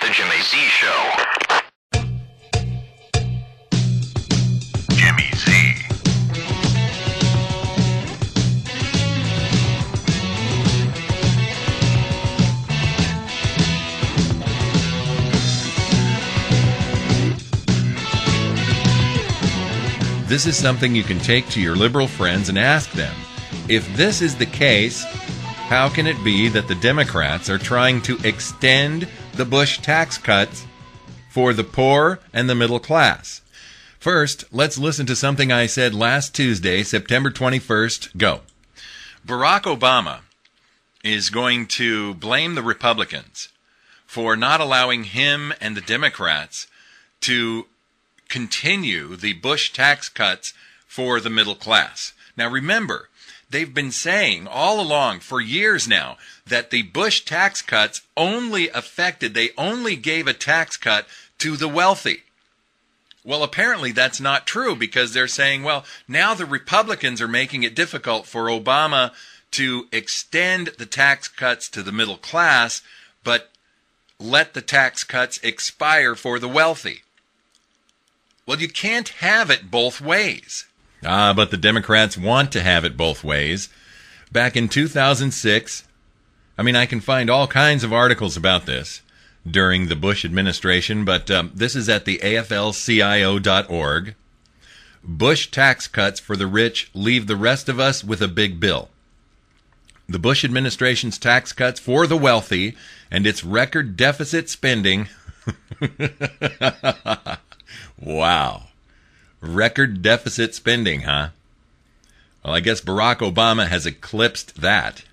The Jimmy Z Show. Jimmy Z. This is something you can take to your liberal friends and ask them. If this is the case, how can it be that the Democrats are trying to extend the Bush tax cuts for the poor and the middle class. First, let's listen to something I said last Tuesday, September 21st. Go. Barack Obama is going to blame the Republicans for not allowing him and the Democrats to continue the Bush tax cuts for the middle class. Now remember, they've been saying all along for years now that the Bush tax cuts only affected, they only gave a tax cut to the wealthy. Well, apparently that's not true because they're saying, well, now the Republicans are making it difficult for Obama to extend the tax cuts to the middle class, but let the tax cuts expire for the wealthy. Well, you can't have it both ways. Ah, but the Democrats want to have it both ways. Back in 2006, I mean, I can find all kinds of articles about this during the Bush administration, but um, this is at the afl Bush tax cuts for the rich leave the rest of us with a big bill. The Bush administration's tax cuts for the wealthy and its record deficit spending. wow. Record deficit spending, huh? Well, I guess Barack Obama has eclipsed that.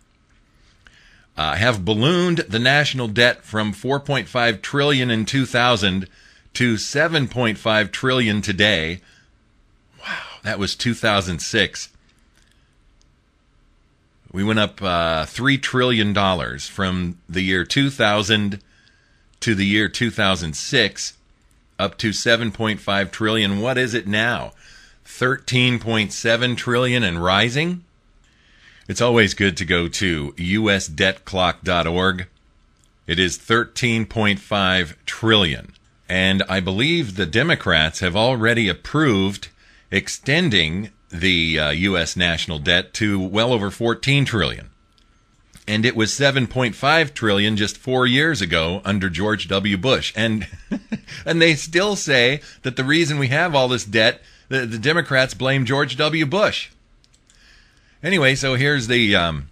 Uh, have ballooned the national debt from 4.5 trillion in 2000 to 7.5 trillion today. Wow, that was 2006. We went up uh, three trillion dollars from the year 2000 to the year 2006 up to 7.5 trillion. What is it now? 13.7 trillion and rising? It's always good to go to usdebtclock.org. It is 13.5 trillion. And I believe the Democrats have already approved extending the uh, US national debt to well over 14 trillion and it was 7.5 trillion just 4 years ago under George W. Bush. And and they still say that the reason we have all this debt, the, the Democrats blame George W. Bush. Anyway, so here's the um,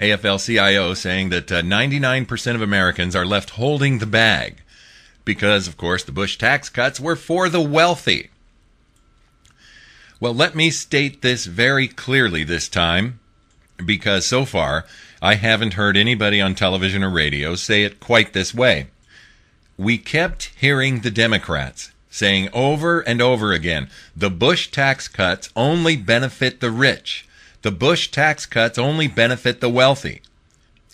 AFL-CIO saying that uh, 99% of Americans are left holding the bag because of course the Bush tax cuts were for the wealthy. Well, let me state this very clearly this time because so far I haven't heard anybody on television or radio say it quite this way. We kept hearing the Democrats saying over and over again the Bush tax cuts only benefit the rich. The Bush tax cuts only benefit the wealthy.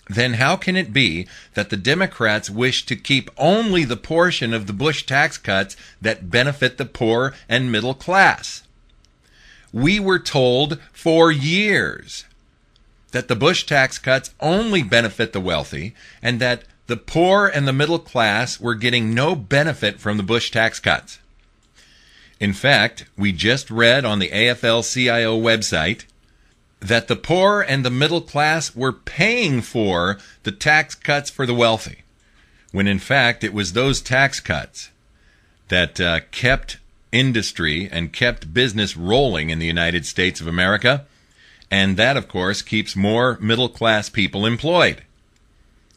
Then how can it be that the Democrats wish to keep only the portion of the Bush tax cuts that benefit the poor and middle class? We were told for years that the Bush tax cuts only benefit the wealthy and that the poor and the middle class were getting no benefit from the Bush tax cuts. In fact, we just read on the AFL CIO website that the poor and the middle class were paying for the tax cuts for the wealthy, when in fact it was those tax cuts that uh, kept industry and kept business rolling in the United States of America and that, of course, keeps more middle class people employed.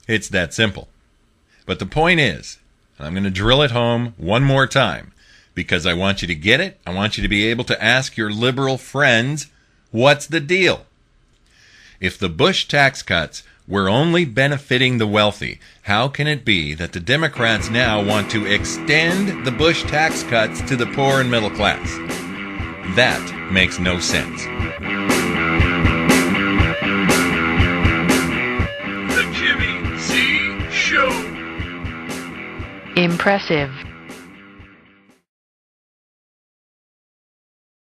It's that simple. But the point is, and I'm going to drill it home one more time because I want you to get it. I want you to be able to ask your liberal friends, what's the deal? If the Bush tax cuts were only benefiting the wealthy, how can it be that the Democrats now want to extend the Bush tax cuts to the poor and middle class? That makes no sense. Impressive.